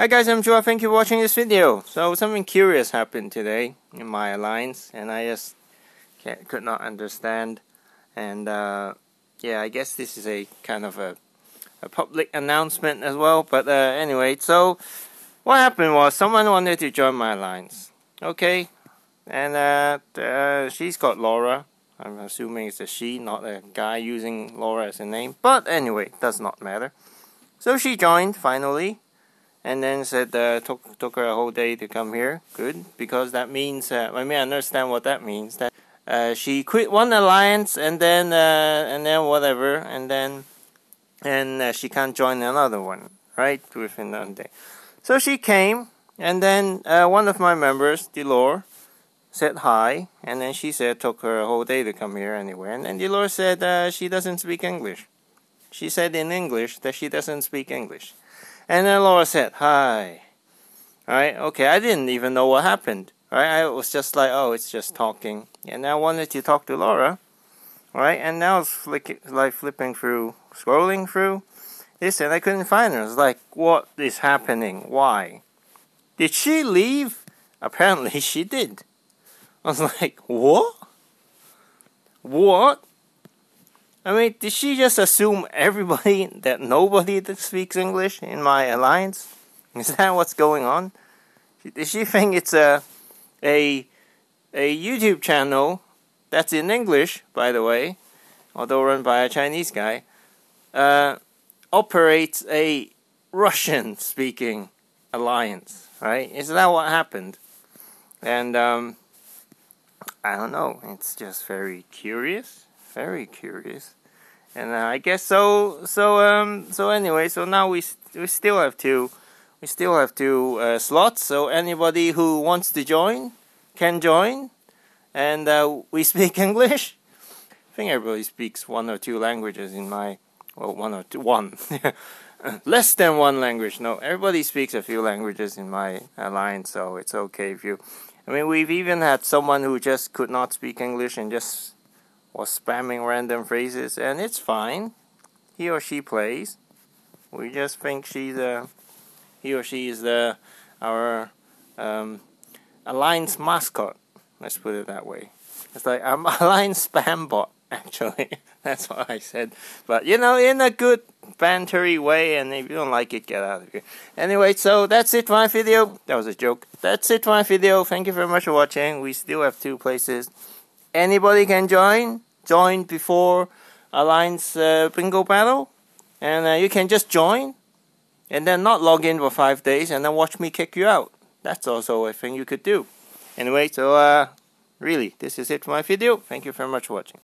Hi guys, I'm Joa. Thank you for watching this video. So something curious happened today in my alliance and I just could not understand. And uh, yeah, I guess this is a kind of a, a public announcement as well. But uh, anyway, so what happened was someone wanted to join my alliance. Okay. And uh, uh she's got Laura. I'm assuming it's a she, not a guy using Laura as a name. But anyway, does not matter. So she joined finally and then said uh, took took her a whole day to come here. Good, because that means uh, I mean I understand what that means. That uh, she quit one alliance and then uh, and then whatever and then and uh, she can't join another one right within one day. So she came and then uh, one of my members, Delore, said hi and then she said took her a whole day to come here anyway. And then Delore said she doesn't speak English. She said in English that she doesn't speak English. And then Laura said, hi. Right? Okay, I didn't even know what happened. Right? I was just like, oh, it's just talking. And I wanted to talk to Laura. Right? And now it's like, like flipping through, scrolling through this, and I couldn't find her. I was like, what is happening? Why? Did she leave? Apparently she did. I was like, what? What? I mean, did she just assume everybody that nobody that speaks English in my alliance? Is that what's going on? Does she think it's a a a YouTube channel that's in English, by the way, although run by a Chinese guy, uh, operates a Russian-speaking alliance, right? Is that what happened? And um, I don't know. It's just very curious very curious. And uh, I guess so. So um. So anyway, so now we we still have two, we still have two uh, slots. So anybody who wants to join can join, and uh, we speak English. I think everybody speaks one or two languages in my well, one or two, one. less than one language. No, everybody speaks a few languages in my alliance, uh, so it's okay if you. I mean, we've even had someone who just could not speak English and just or spamming random phrases, and it's fine. He or she plays. We just think she's a, he or she is the our um, alliance mascot. Let's put it that way. It's like I'm um, alliance spam bot. Actually, that's what I said. But you know, in a good bantery way, and if you don't like it, get out of here. Anyway, so that's it for my video. That was a joke. That's it for my video. Thank you very much for watching. We still have two places anybody can join. Join before Alliance uh, bingo battle, and uh, you can just join, and then not log in for five days, and then watch me kick you out. That's also a thing you could do. Anyway, so uh, really, this is it for my video. Thank you very much for watching.